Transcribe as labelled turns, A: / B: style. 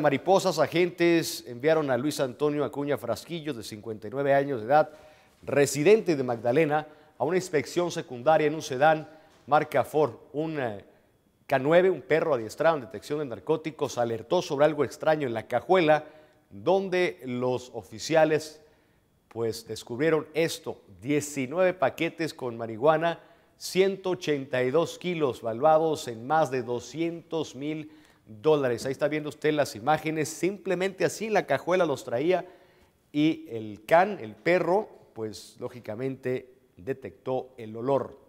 A: mariposas, agentes enviaron a Luis Antonio Acuña Frasquillo, de 59 años de edad, residente de Magdalena, a una inspección secundaria en un sedán marca Ford, un eh, K9, un perro adiestrado en detección de narcóticos, alertó sobre algo extraño en la cajuela, donde los oficiales pues descubrieron esto, 19 paquetes con marihuana, 182 kilos, valuados en más de 200 mil dólares. Ahí está viendo usted las imágenes, simplemente así la cajuela los traía y el can, el perro, pues lógicamente detectó el olor.